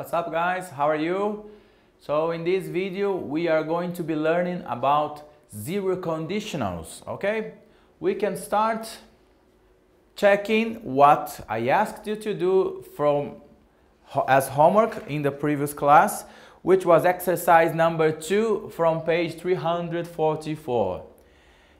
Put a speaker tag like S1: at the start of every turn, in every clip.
S1: What's up guys? How are you? So in this video we are going to be learning about zero conditionals, okay? We can start checking what I asked you to do from as homework in the previous class, which was exercise number 2 from page 344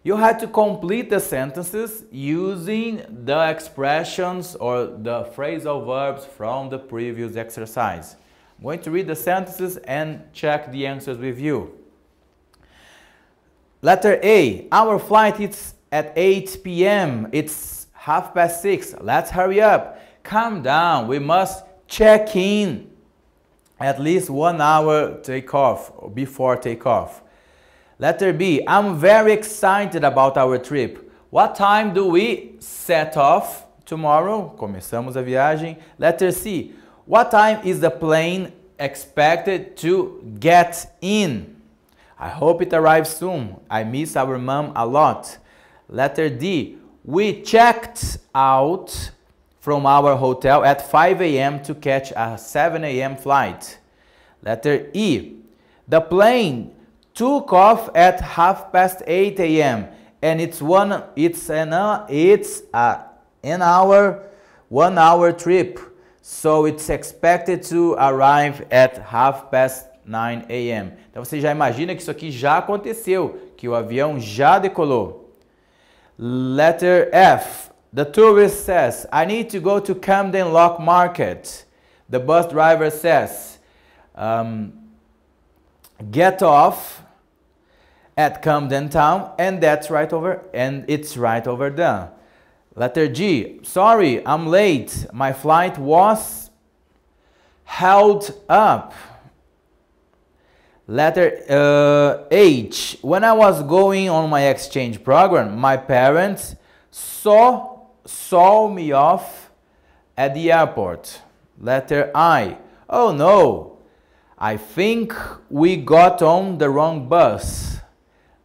S1: you had to complete the sentences using the expressions or the phrasal verbs from the previous exercise. I'm going to read the sentences and check the answers with you. Letter A, our flight is at 8 p.m. It's half past 6. Let's hurry up. Calm down. We must check in at least one hour before takeoff. Letter B, I'm very excited about our trip. What time do we set off tomorrow? Começamos a viagem. Letter C, what time is the plane expected to get in? I hope it arrives soon. I miss our mom a lot. Letter D, we checked out from our hotel at 5 a.m. to catch a 7 a.m. flight. Letter E, the plane took off at half past 8 a.m. and it's one it's an uh, it's uh, an hour one hour trip so it's expected to arrive at half past 9 a.m. Então você já imagina que isso aqui já aconteceu, que o avião já decolou. Letter F. The tourist says, I need to go to Camden Lock Market. The bus driver says, um, get off at Camden Town, and that's right over, and it's right over there. Letter G, sorry, I'm late. My flight was held up. Letter uh, H, when I was going on my exchange program, my parents saw, saw me off at the airport. Letter I, oh no, I think we got on the wrong bus.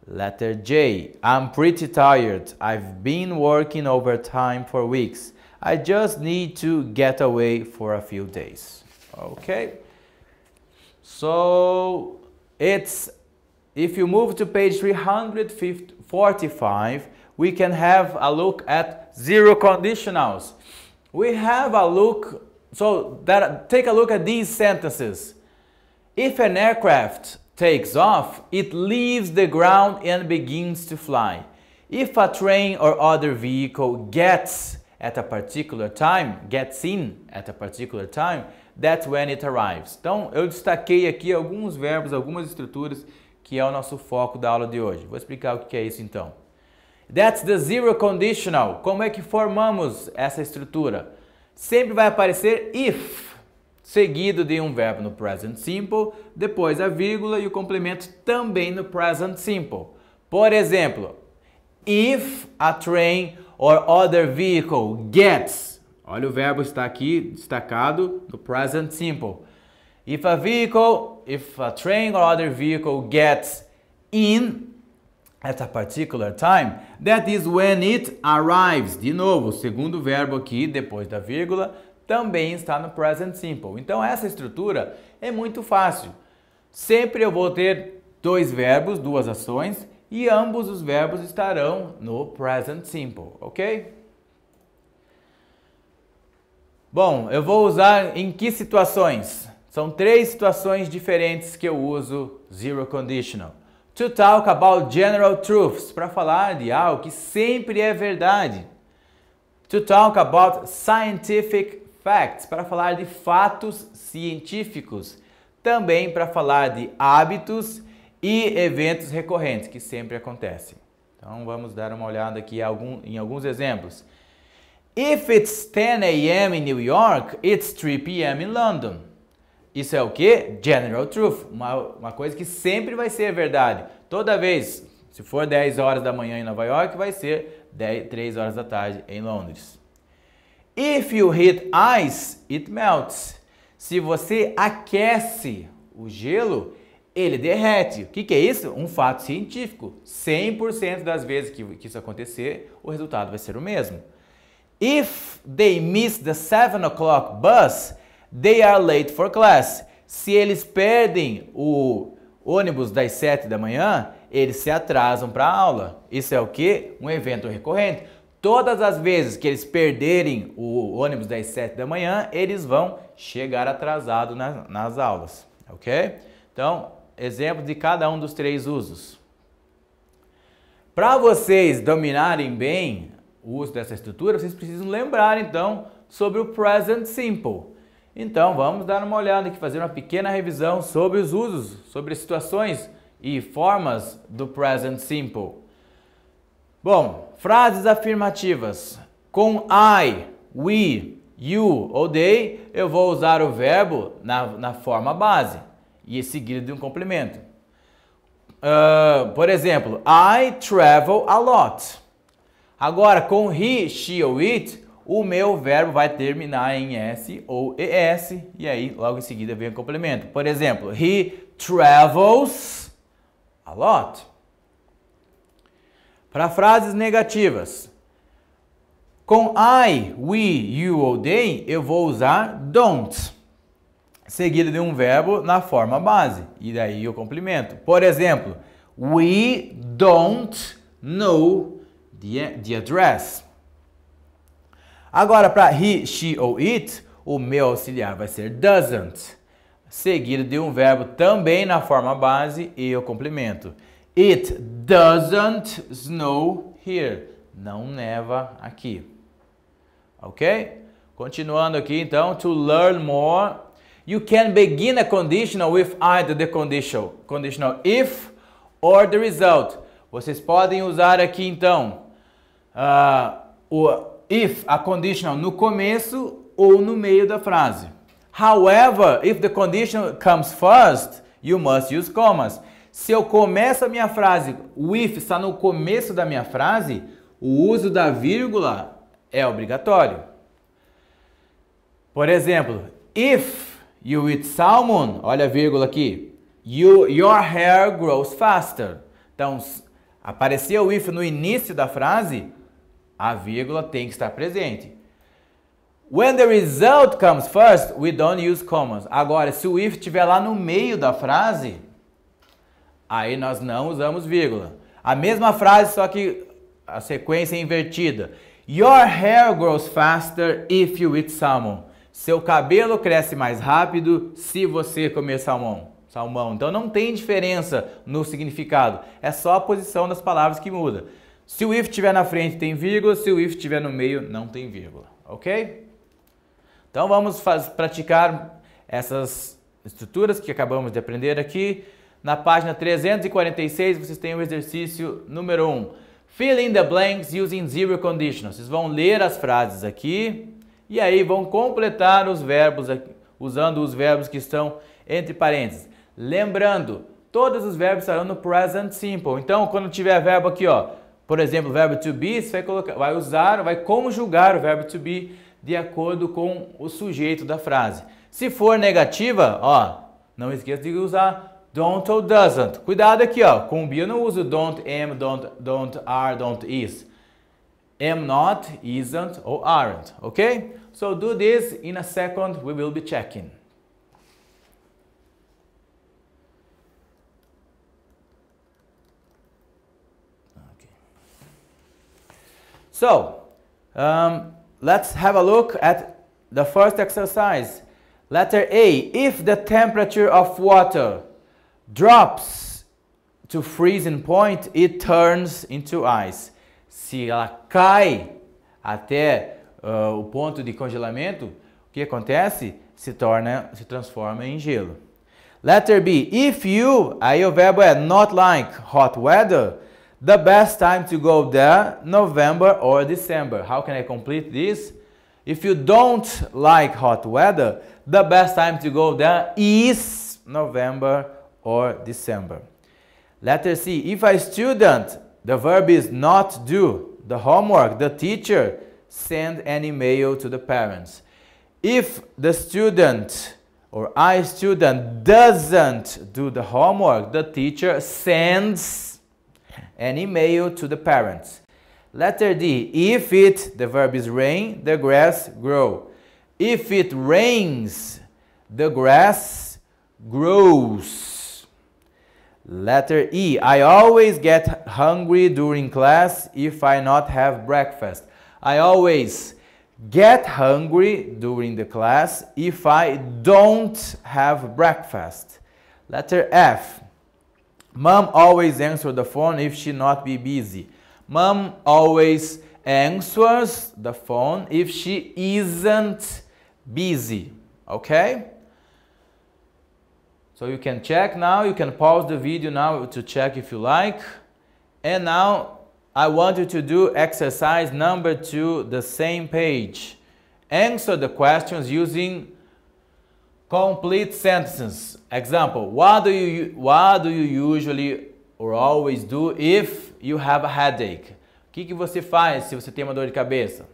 S1: Letter J. I'm pretty tired. I've been working overtime for weeks. I just need to get away for a few days. Okay? So it's if you move to page 345, we can have a look at zero conditionals. We have a look, so that, take a look at these sentences. If an aircraft takes off, it leaves the ground and begins to fly. If a train or other vehicle gets at a particular time, gets in at a particular time, that's when it arrives. Então, eu destaquei aqui alguns verbos, algumas estruturas que é o nosso foco da aula de hoje. Vou explicar o que é isso então. That's the zero conditional. Como é que formamos essa estrutura? Sempre vai aparecer if seguido de um verbo no present simple, depois a vírgula e o complemento também no present simple. Por exemplo, if a train or other vehicle gets. Olha, o verbo está aqui destacado no present simple. If a vehicle, if a train or other vehicle gets in at a particular time, that is when it arrives. De novo, segundo verbo aqui, depois da vírgula, também está no present simple. Então essa estrutura é muito fácil. Sempre eu vou ter dois verbos, duas ações, e ambos os verbos estarão no present simple, ok? Bom, eu vou usar em que situações? São três situações diferentes que eu uso zero conditional. To talk about general truths, para falar de algo que sempre é verdade. To talk about scientific facts, para falar de fatos científicos, também para falar de hábitos e eventos recorrentes que sempre acontecem. Então vamos dar uma olhada aqui em alguns exemplos. If it's 10 a.m. in New York, it's 3 p.m. in London. Isso é o que? General truth, uma, uma coisa que sempre vai ser verdade. Toda vez, se for 10 horas da manhã em Nova York, vai ser 10, 3 horas da tarde em Londres. If you heat ice, it melts. Se você aquece o gelo, ele derrete. O que, que é isso? Um fato científico. 100% das vezes que, que isso acontecer, o resultado vai ser o mesmo. If they miss the 7 o'clock bus, they are late for class. Se eles perdem o ônibus das 7 da manhã, eles se atrasam para a aula. Isso é o que? Um evento recorrente. Todas as vezes que eles perderem o ônibus das 7 da manhã, eles vão chegar atrasado nas, nas aulas, ok? Então, exemplo de cada um dos três usos. Para vocês dominarem bem o uso dessa estrutura, vocês precisam lembrar então sobre o present simple. Então vamos dar uma olhada aqui, fazer uma pequena revisão sobre os usos, sobre situações e formas do present simple. Bom, frases afirmativas. Com I, we, you ou they, eu vou usar o verbo na, na forma base e seguido de um complemento. Uh, por exemplo, I travel a lot. Agora, com he, she ou it, o meu verbo vai terminar em S ou ES e aí logo em seguida vem o complemento. Por exemplo, he travels a lot. Para frases negativas, com I, we, you ou they, eu vou usar don't, seguido de um verbo na forma base, e daí eu complemento. Por exemplo, we don't know the, the address. Agora, para he, she ou it, o meu auxiliar vai ser doesn't, seguido de um verbo também na forma base e eu complemento. It doesn't snow here. Não neva aqui. Ok? Continuando aqui, então, to learn more, you can begin a conditional with either the conditional, conditional if or the result. Vocês podem usar aqui, então, uh, o if, a conditional, no começo ou no meio da frase. However, if the conditional comes first, you must use commas. Se eu começo a minha frase, o if está no começo da minha frase, o uso da vírgula é obrigatório. Por exemplo, if you eat salmon, olha a vírgula aqui, you, your hair grows faster. Então, apareceu o if no início da frase, a vírgula tem que estar presente. When the result comes first, we don't use commas. Agora, se o if estiver lá no meio da frase, Aí nós não usamos vírgula. A mesma frase, só que a sequência é invertida. Your hair grows faster if you eat salmon. Seu cabelo cresce mais rápido se você comer salmão. Salmão. Então não tem diferença no significado. É só a posição das palavras que muda. Se o if estiver na frente tem vírgula, se o if estiver no meio não tem vírgula, ok? Então vamos praticar essas estruturas que acabamos de aprender aqui. Na página 346, vocês têm o exercício número 1. Fill in the blanks using zero conditions. Vocês vão ler as frases aqui e aí vão completar os verbos aqui, usando os verbos que estão entre parênteses. Lembrando, todos os verbos estarão no present simple. Então, quando tiver verbo aqui, ó, por exemplo, o verbo to be, você vai, colocar, vai usar, vai conjugar o verbo to be de acordo com o sujeito da frase. Se for negativa, ó, não esqueça de usar Don't ou doesn't. Cuidado aqui, ó. Com o be eu não uso don't, am, don't, don't, are, don't, is. Am not, isn't ou aren't, ok? So do this in a second, we will be checking. So, um, let's have a look at the first exercise. Letter A, if the temperature of water drops to freezing point, it turns into ice. Se ela cai até uh, o ponto de congelamento, o que acontece? Se torna, se transforma em gelo. Letter B. If you, aí o verbo é not like hot weather, the best time to go there, November or December. How can I complete this? If you don't like hot weather, the best time to go there is November or December. Letter C. If a student, the verb is not do, the homework, the teacher, send an email to the parents. If the student or I student doesn't do the homework, the teacher sends an email to the parents. Letter D. If it, the verb is rain, the grass grow. If it rains, the grass grows. Letter E. I always get hungry during class if I not have breakfast. I always get hungry during the class if I don't have breakfast. Letter F. Mom always answers the phone if she not be busy. Mom always answers the phone if she isn't busy. Okay? So you can check now, you can pause the video now to check if you like. And now I want you to do exercise number two, the same page. Answer the questions using complete sentences. Example, what do you, what do you usually or always do if you have a headache? O que, que você faz se você tem uma dor de cabeça?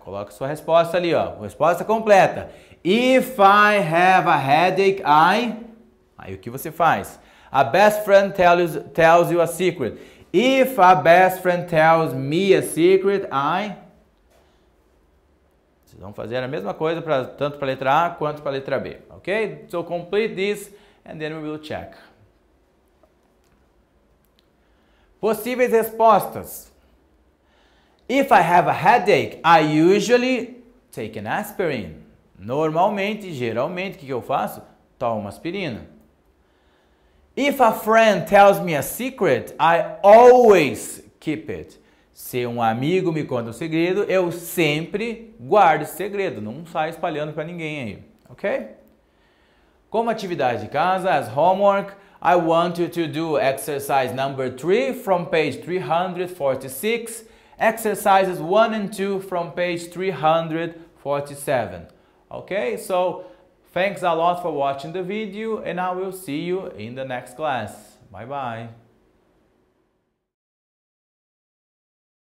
S1: Coloque sua resposta ali, ó. Resposta completa. If I have a headache, I. Aí o que você faz? A best friend tells, tells you a secret. If a best friend tells me a secret, I. Vocês vão fazer a mesma coisa pra, tanto para a letra A quanto para a letra B, ok? So complete this and then we will check. Possíveis respostas. If I have a headache, I usually take an aspirin. Normalmente, geralmente, o que, eu faço? Tomo uma aspirina. If a friend tells me a secret, I always keep it. Se um amigo me conta um segredo, eu sempre guardo esse segredo, não sai espalhando para ninguém aí, ok? Como atividade de casa, as homework, I want you to do exercise number 3 from page 346 exercises 1 and 2 from page 347. Okay, so thanks a lot for watching the video and I will see you in the next class. Bye bye.